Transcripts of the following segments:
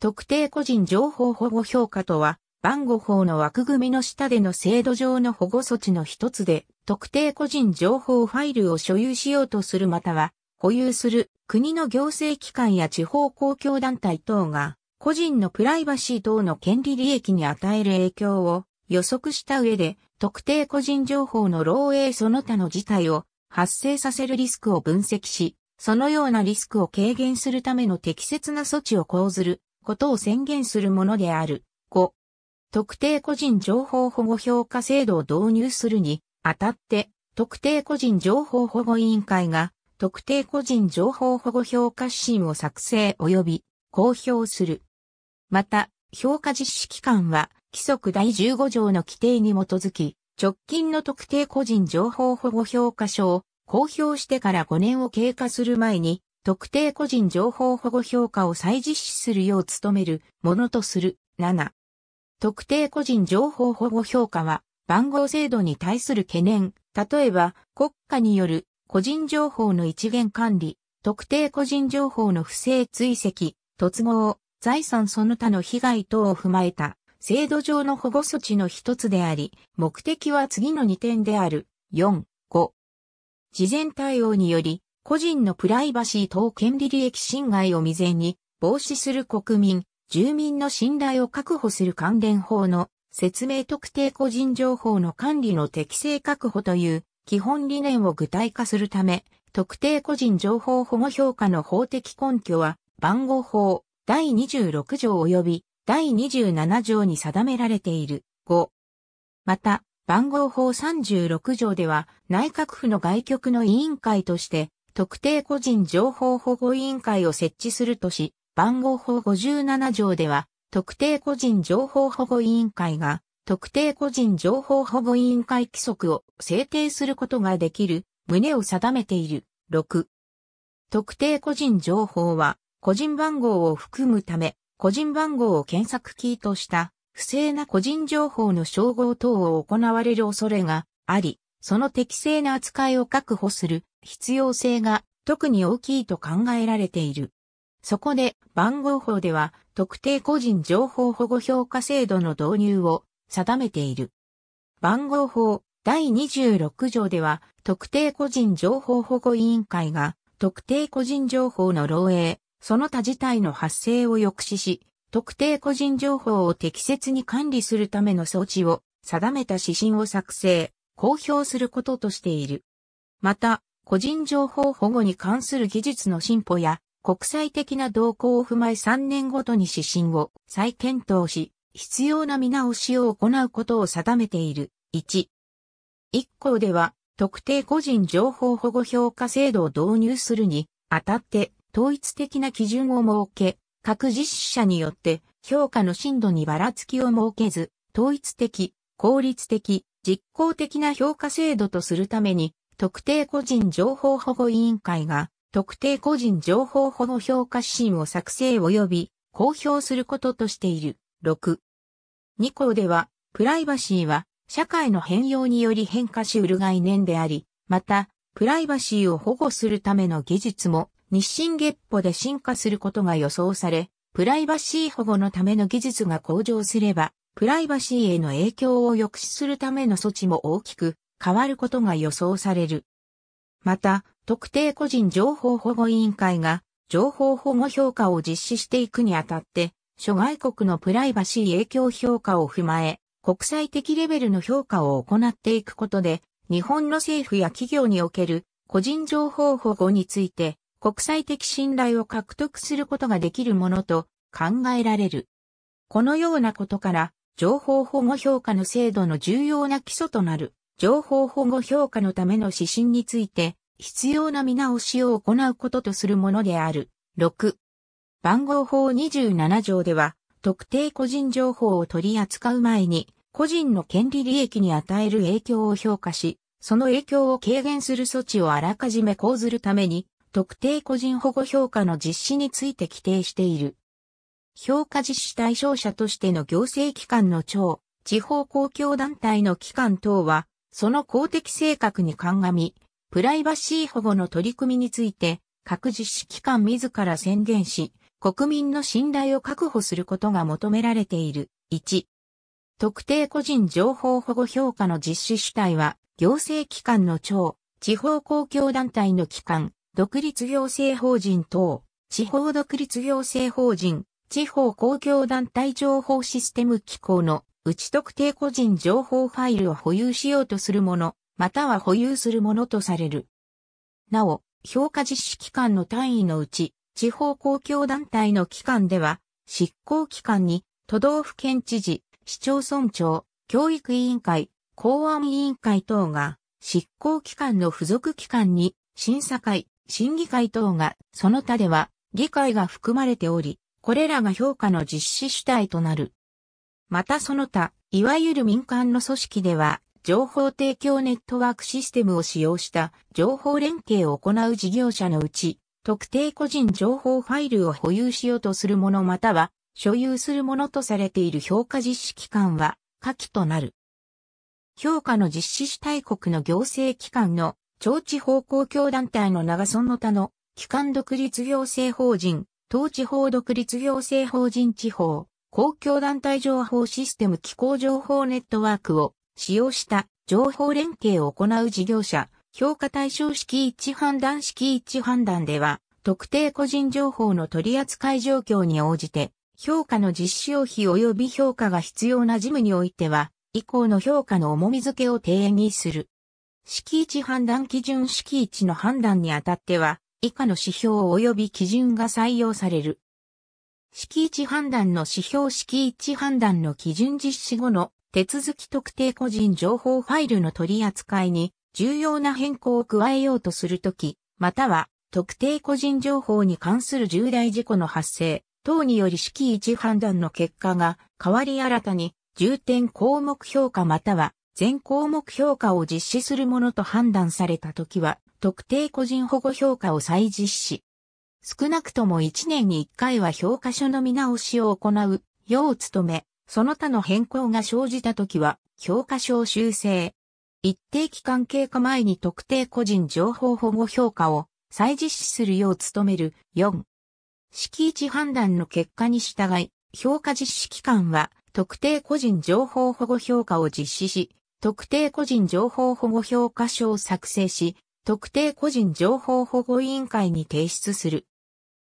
特定個人情報保護評価とは、番号法の枠組みの下での制度上の保護措置の一つで、特定個人情報ファイルを所有しようとするまたは、保有する国の行政機関や地方公共団体等が、個人のプライバシー等の権利利益に与える影響を予測した上で、特定個人情報の漏洩その他の事態を発生させるリスクを分析し、そのようなリスクを軽減するための適切な措置を講ずることを宣言するものである。5、特定個人情報保護評価制度を導入するにあたって、特定個人情報保護委員会が特定個人情報保護評価指針を作成及び公表する。また、評価実施機関は規則第15条の規定に基づき、直近の特定個人情報保護評価書を公表してから5年を経過する前に特定個人情報保護評価を再実施するよう努めるものとする。7。特定個人情報保護評価は番号制度に対する懸念、例えば国家による個人情報の一元管理、特定個人情報の不正追跡、突合、財産その他の被害等を踏まえた制度上の保護措置の一つであり、目的は次の2点である。4、5。事前対応により、個人のプライバシー等権利利益侵害を未然に防止する国民、住民の信頼を確保する関連法の説明特定個人情報の管理の適正確保という基本理念を具体化するため、特定個人情報保護評価の法的根拠は番号法第26条及び第27条に定められている。5。また、番号法36条では内閣府の外局の委員会として特定個人情報保護委員会を設置するとし、番号法57条では、特定個人情報保護委員会が、特定個人情報保護委員会規則を制定することができる、旨を定めている。6。特定個人情報は、個人番号を含むため、個人番号を検索キーとした、不正な個人情報の称号等を行われる恐れがあり、その適正な扱いを確保する必要性が特に大きいと考えられている。そこで番号法では特定個人情報保護評価制度の導入を定めている。番号法第26条では特定個人情報保護委員会が特定個人情報の漏洩、その他自体の発生を抑止し、特定個人情報を適切に管理するための装置を定めた指針を作成、公表することとしている。また、個人情報保護に関する技術の進歩や国際的な動向を踏まえ3年ごとに指針を再検討し、必要な見直しを行うことを定めている。1。1項では、特定個人情報保護評価制度を導入するにあたって統一的な基準を設け、各実施者によって評価の深度にばらつきを設けず、統一的、効率的、実効的な評価制度とするために、特定個人情報保護委員会が、特定個人情報保護評価指針を作成及び公表することとしている。6。2項では、プライバシーは社会の変容により変化しうる概念であり、また、プライバシーを保護するための技術も日進月歩で進化することが予想され、プライバシー保護のための技術が向上すれば、プライバシーへの影響を抑止するための措置も大きく変わることが予想される。また、特定個人情報保護委員会が情報保護評価を実施していくにあたって、諸外国のプライバシー影響評価を踏まえ、国際的レベルの評価を行っていくことで、日本の政府や企業における個人情報保護について国際的信頼を獲得することができるものと考えられる。このようなことから情報保護評価の制度の重要な基礎となる情報保護評価のための指針について、必要な見直しを行うこととするものである。6。番号法27条では、特定個人情報を取り扱う前に、個人の権利利益に与える影響を評価し、その影響を軽減する措置をあらかじめ講ずるために、特定個人保護評価の実施について規定している。評価実施対象者としての行政機関の庁、地方公共団体の機関等は、その公的性格に鑑み、プライバシー保護の取り組みについて、各実施機関自ら宣言し、国民の信頼を確保することが求められている。1、特定個人情報保護評価の実施主体は、行政機関の庁、地方公共団体の機関、独立行政法人等、地方独立行政法人、地方公共団体情報システム機構の内特定個人情報ファイルを保有しようとするもの、または保有するものとされる。なお、評価実施機関の単位のうち、地方公共団体の機関では、執行機関に、都道府県知事、市町村長、教育委員会、公安委員会等が、執行機関の付属機関に、審査会、審議会等が、その他では、議会が含まれており、これらが評価の実施主体となる。またその他、いわゆる民間の組織では、情報提供ネットワークシステムを使用した情報連携を行う事業者のうち、特定個人情報ファイルを保有しようとする者または、所有する者とされている評価実施機関は、下記となる。評価の実施主体国の行政機関の、超地方公共団体の長村の他の、機関独立行政法人、当地法独立行政法人地方、公共団体情報システム機構情報ネットワークを使用した情報連携を行う事業者、評価対象式置判断式置判断では、特定個人情報の取扱い状況に応じて、評価の実施用費及び評価が必要な事務においては、以降の評価の重み付けを定義する。式置判断基準式置の判断にあたっては、以下の指標及び基準が採用される。敷地判断の指標敷地判断の基準実施後の手続き特定個人情報ファイルの取り扱いに重要な変更を加えようとするとき、または特定個人情報に関する重大事故の発生等により敷地判断の結果が変わり新たに重点項目評価または全項目評価を実施するものと判断されたときは特定個人保護評価を再実施。少なくとも1年に1回は評価書の見直しを行う、よう努め、その他の変更が生じたときは、評価書を修正。一定期間経過前に特定個人情報保護評価を再実施するよう努める。4. 式一判断の結果に従い、評価実施期間は特定個人情報保護評価を実施し、特定個人情報保護評価書を作成し、特定個人情報保護委員会に提出する。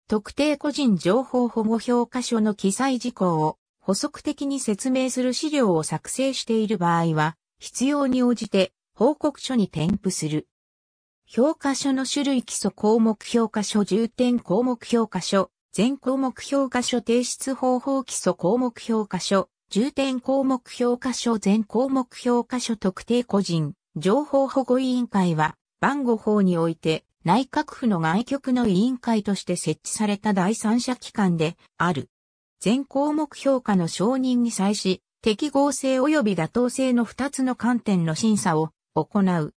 特定個人情報保護評価書の記載事項を補足的に説明する資料を作成している場合は、必要に応じて報告書に添付する。評価書の種類基礎項目評価書重点項目評価書、全項目評価書提出方法基礎項目評価書、重点項目評価書全項目評価書特定個人、情報保護委員会は、番号法において内閣府の外局の委員会として設置された第三者機関である。全項目評価の承認に際し、適合性及び妥当性の2つの観点の審査を行う。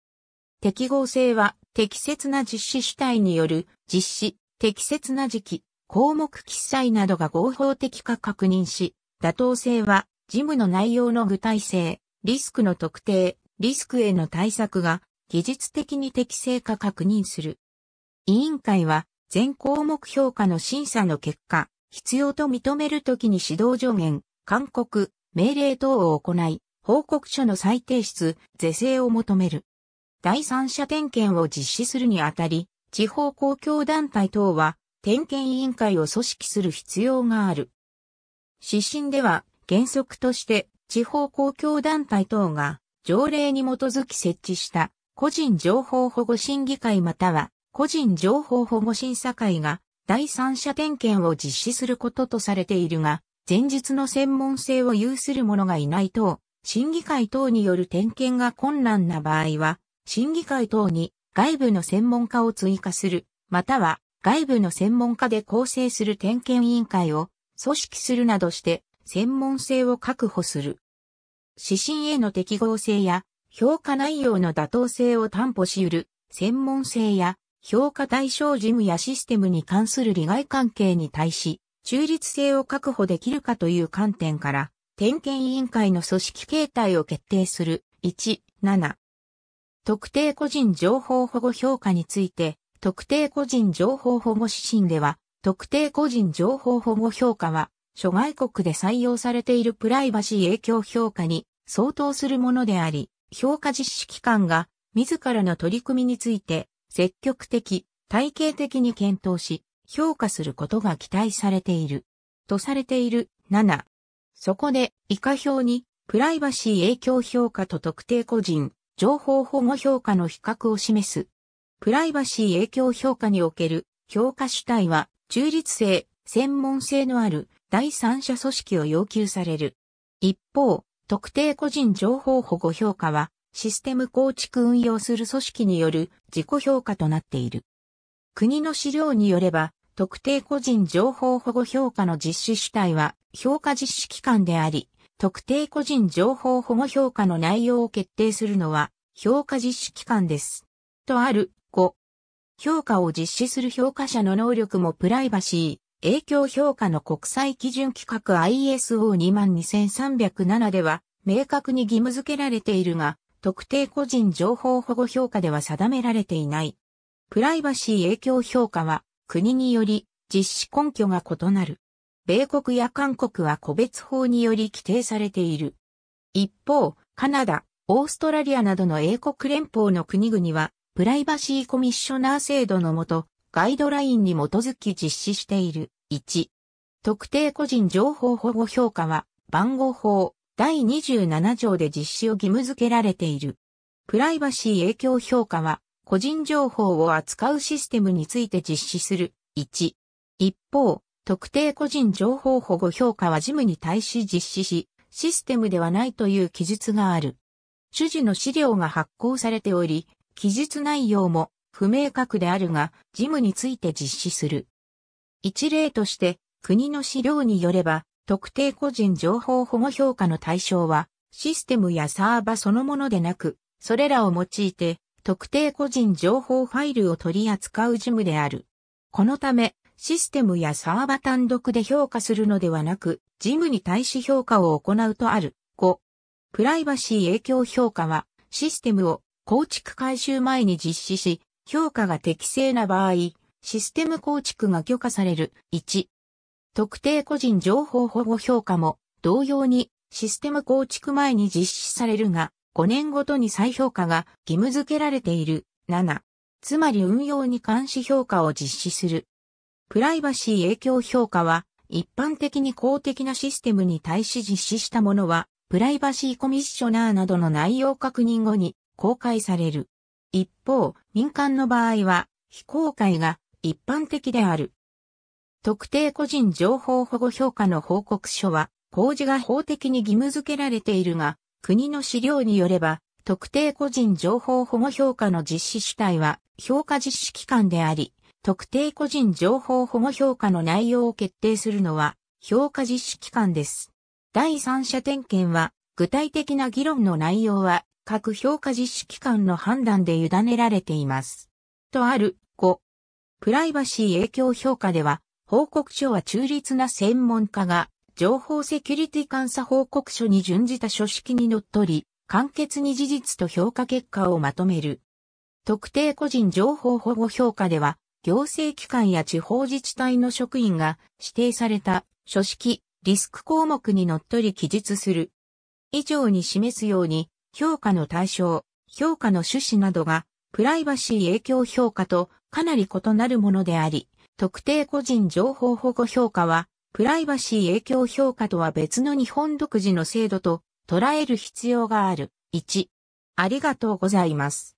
適合性は適切な実施主体による実施、適切な時期、項目記載などが合法的か確認し、妥当性は事務の内容の具体性、リスクの特定、リスクへの対策が技術的に適正か確認する。委員会は全項目評価の審査の結果、必要と認めるときに指導助言、勧告、命令等を行い、報告書の再提出、是正を求める。第三者点検を実施するにあたり、地方公共団体等は点検委員会を組織する必要がある。指針では原則として地方公共団体等が条例に基づき設置した個人情報保護審議会または個人情報保護審査会が第三者点検を実施することとされているが、前述の専門性を有する者がいない等、審議会等による点検が困難な場合は、審議会等に外部の専門家を追加する、または外部の専門家で構成する点検委員会を組織するなどして専門性を確保する。指針への適合性や評価内容の妥当性を担保し得る、専門性や、評価対象事務やシステムに関する利害関係に対し、中立性を確保できるかという観点から、点検委員会の組織形態を決定する。1、7。特定個人情報保護評価について、特定個人情報保護指針では、特定個人情報保護評価は、諸外国で採用されているプライバシー影響評価に相当するものであり、評価実施機関が自らの取り組みについて積極的、体系的に検討し、評価することが期待されている。とされている7。そこで、以下表に、プライバシー影響評価と特定個人、情報保護評価の比較を示す。プライバシー影響評価における評価主体は、中立性、専門性のある第三者組織を要求される。一方、特定個人情報保護評価は、システム構築運用する組織による自己評価となっている。国の資料によれば、特定個人情報保護評価の実施主体は評価実施機関であり、特定個人情報保護評価の内容を決定するのは評価実施機関です。とある5、評価を実施する評価者の能力もプライバシー。影響評価の国際基準規格 ISO22307 では、明確に義務付けられているが、特定個人情報保護評価では定められていない。プライバシー影響評価は、国により実施根拠が異なる。米国や韓国は個別法により規定されている。一方、カナダ、オーストラリアなどの英国連邦の国々は、プライバシーコミッショナー制度のもと、ガイドラインに基づき実施している。1、特定個人情報保護評価は、番号法第27条で実施を義務付けられている。プライバシー影響評価は、個人情報を扱うシステムについて実施する。1、一方、特定個人情報保護評価は事務に対し実施し、システムではないという記述がある。主事の資料が発行されており、記述内容も不明確であるが、事務について実施する。一例として、国の資料によれば、特定個人情報保護評価の対象は、システムやサーバそのものでなく、それらを用いて、特定個人情報ファイルを取り扱う事務である。このため、システムやサーバ単独で評価するのではなく、事務に対し評価を行うとある。5、プライバシー影響評価は、システムを構築改修前に実施し、評価が適正な場合、システム構築が許可される。1、特定個人情報保護評価も同様にシステム構築前に実施されるが、5年ごとに再評価が義務付けられている。7、つまり運用に監視評価を実施する。プライバシー影響評価は、一般的に公的なシステムに対し実施したものは、プライバシーコミッショナーなどの内容確認後に公開される。一方、民間の場合は、非公開が一般的である。特定個人情報保護評価の報告書は、公示が法的に義務付けられているが、国の資料によれば、特定個人情報保護評価の実施主体は、評価実施機関であり、特定個人情報保護評価の内容を決定するのは、評価実施機関です。第三者点検は、具体的な議論の内容は、各評価実施機関の判断で委ねられています。とあるプライバシー影響評価では、報告書は中立な専門家が、情報セキュリティ監査報告書に準じた書式にのっとり、簡潔に事実と評価結果をまとめる。特定個人情報保護評価では、行政機関や地方自治体の職員が指定された書式、リスク項目にのっとり記述する。以上に示すように、評価の対象、評価の趣旨などが、プライバシー影響評価とかなり異なるものであり、特定個人情報保護評価は、プライバシー影響評価とは別の日本独自の制度と捉える必要がある。1、ありがとうございます。